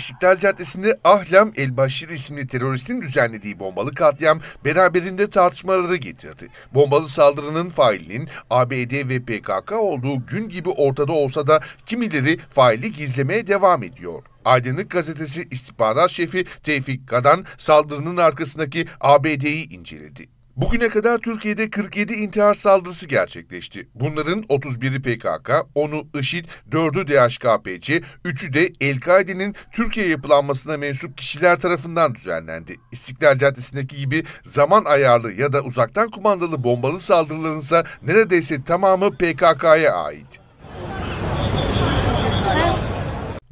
İstiklal Caddesi'nde Ahlam Elbaşir isimli teröristin düzenlediği bombalı katliam beraberinde tartışmaları getirdi. Bombalı saldırının failinin ABD ve PKK olduğu gün gibi ortada olsa da kimileri faili gizlemeye devam ediyor. Aydınlık Gazetesi istihbarat şefi Tevfik Kadan saldırının arkasındaki ABD'yi inceledi. Bugüne kadar Türkiye'de 47 intihar saldırısı gerçekleşti. Bunların 31'i PKK, 10'u IŞİD, 4'ü DHKPC, 3'ü de El-Kaide'nin Türkiye yapılanmasına mensup kişiler tarafından düzenlendi. İstiklal Caddesi'ndeki gibi zaman ayarlı ya da uzaktan kumandalı bombalı saldırılarınsa neredeyse tamamı PKK'ya ait.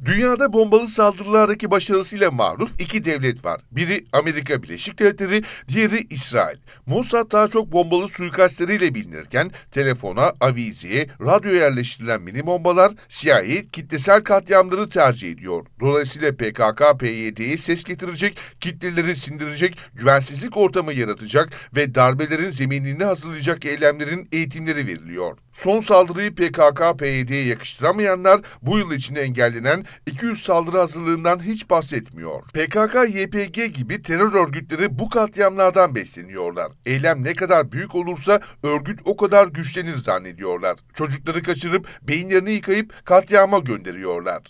Dünyada bombalı saldırılardaki başarısıyla maruf iki devlet var. Biri Amerika Birleşik Devletleri, diğeri İsrail. Mossad daha çok bombalı suikastleriyle bilinirken telefona, avizeye, radyo yerleştirilen mini bombalar CIA kitlesel katliamları tercih ediyor. Dolayısıyla PKK, PYD'ye ses getirecek, kitleleri sindirecek, güvensizlik ortamı yaratacak ve darbelerin zeminini hazırlayacak eylemlerin eğitimleri veriliyor. Son saldırıyı PKK, PYD'ye yakıştıramayanlar bu yıl içinde engellenen 200 saldırı hazırlığından hiç bahsetmiyor. PKK, YPG gibi terör örgütleri bu katliamlardan besleniyorlar. Eylem ne kadar büyük olursa örgüt o kadar güçlenir zannediyorlar. Çocukları kaçırıp beyinlerini yıkayıp katliama gönderiyorlar.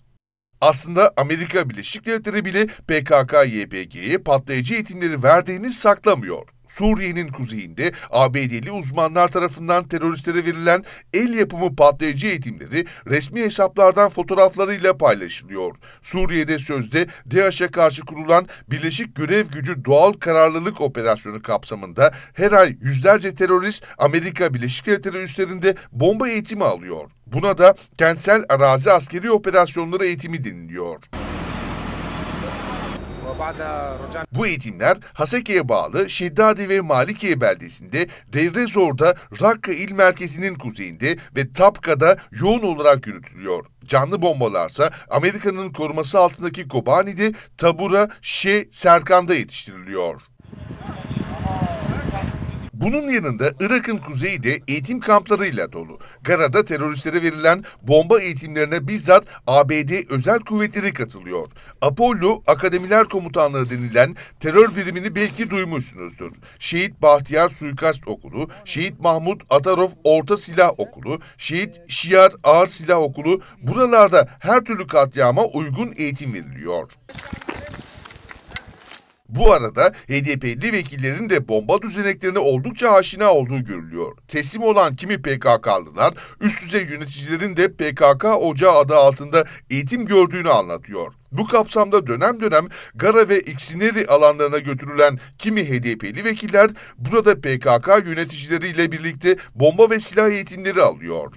Aslında Amerika Birleşik Devletleri bile PKK-YPG'ye patlayıcı eğitimleri verdiğini saklamıyor. Suriye'nin kuzeyinde ABD'li uzmanlar tarafından teröristlere verilen el yapımı patlayıcı eğitimleri resmi hesaplardan fotoğraflarıyla paylaşılıyor. Suriye'de sözde DAEŞ'e karşı kurulan Birleşik Görev Gücü Doğal Kararlılık Operasyonu kapsamında her ay yüzlerce terörist Amerika Birleşik Devletleri üstlerinde bomba eğitimi alıyor. Buna da kentsel arazi askeri operasyonları eğitimi deniliyor. Bu eğitimler Haseke'ye bağlı Şeddadi ve Malikiye beldesinde, Devrezor'da Rakka il Merkezi'nin kuzeyinde ve Tapka'da yoğun olarak yürütülüyor. Canlı bombalarsa Amerika'nın koruması altındaki Kobani'de, Tabura, Şe, Serkan'da yetiştiriliyor. Bunun yanında Irak'ın kuzeyi de eğitim kamplarıyla dolu. Gara'da teröristlere verilen bomba eğitimlerine bizzat ABD özel kuvvetleri katılıyor. Apollo Akademiler Komutanlığı denilen terör birimini belki duymuşsunuzdur. Şehit Bahtiyar Suikast Okulu, Şehit Mahmut Atarov Orta Silah Okulu, Şehit Şiar Ağır Silah Okulu buralarda her türlü katliama uygun eğitim veriliyor. Bu arada HDP'li vekillerin de bomba düzeneklerine oldukça aşina olduğu görülüyor. Teslim olan kimi PKK'lılar, üst düzey yöneticilerin de PKK ocağı adı altında eğitim gördüğünü anlatıyor. Bu kapsamda dönem dönem Gara ve İksineri alanlarına götürülen kimi HDP'li vekiller burada PKK yöneticileriyle birlikte bomba ve silah eğitimleri alıyor.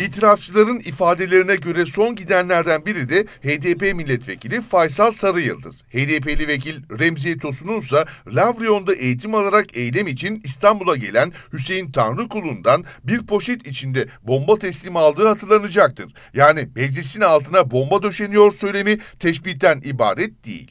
İtirafçıların ifadelerine göre son gidenlerden biri de HDP milletvekili Faysal Sarıyıldız. HDP'li vekil Remziye Tosun'un ise Lavrion'da eğitim alarak eylem için İstanbul'a gelen Hüseyin Tanrıkulu'ndan bir poşet içinde bomba teslim aldığı hatırlanacaktır. Yani meclisin altına bomba döşeniyor söylemi teşbihten ibaret değil.